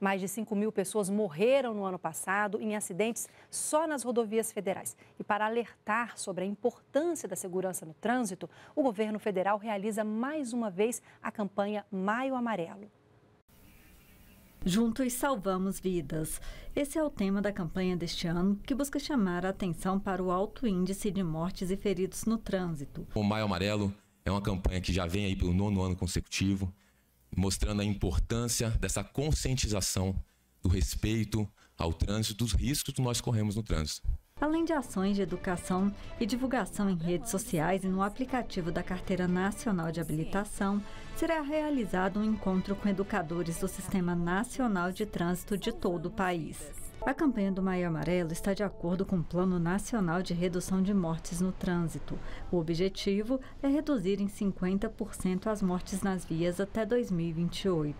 Mais de 5 mil pessoas morreram no ano passado em acidentes só nas rodovias federais. E para alertar sobre a importância da segurança no trânsito, o governo federal realiza mais uma vez a campanha Maio Amarelo. Juntos salvamos vidas. Esse é o tema da campanha deste ano, que busca chamar a atenção para o alto índice de mortes e feridos no trânsito. O Maio Amarelo é uma campanha que já vem aí pelo nono ano consecutivo mostrando a importância dessa conscientização do respeito ao trânsito, dos riscos que nós corremos no trânsito. Além de ações de educação e divulgação em redes sociais e no aplicativo da Carteira Nacional de Habilitação, será realizado um encontro com educadores do Sistema Nacional de Trânsito de todo o país. A campanha do Maio Amarelo está de acordo com o Plano Nacional de Redução de Mortes no Trânsito. O objetivo é reduzir em 50% as mortes nas vias até 2028.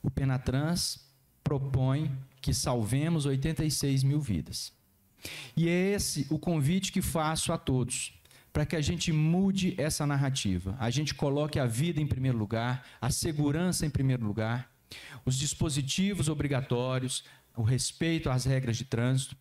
O Penatrans propõe que salvemos 86 mil vidas. E é esse o convite que faço a todos para que a gente mude essa narrativa. A gente coloque a vida em primeiro lugar, a segurança em primeiro lugar, os dispositivos obrigatórios, o respeito às regras de trânsito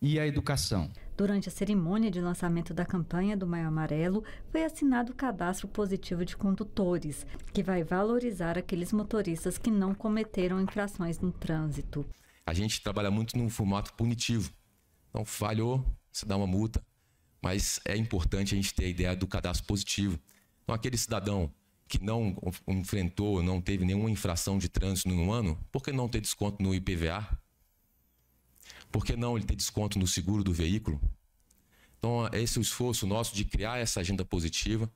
e a educação. Durante a cerimônia de lançamento da campanha do Maio Amarelo, foi assinado o cadastro positivo de condutores, que vai valorizar aqueles motoristas que não cometeram infrações no trânsito. A gente trabalha muito num formato punitivo. Então, falhou, se dá uma multa, mas é importante a gente ter a ideia do cadastro positivo. Então, aquele cidadão que não enfrentou, não teve nenhuma infração de trânsito no ano, por que não ter desconto no IPVA? Por que não ele ter desconto no seguro do veículo? Então, é esse é o esforço nosso de criar essa agenda positiva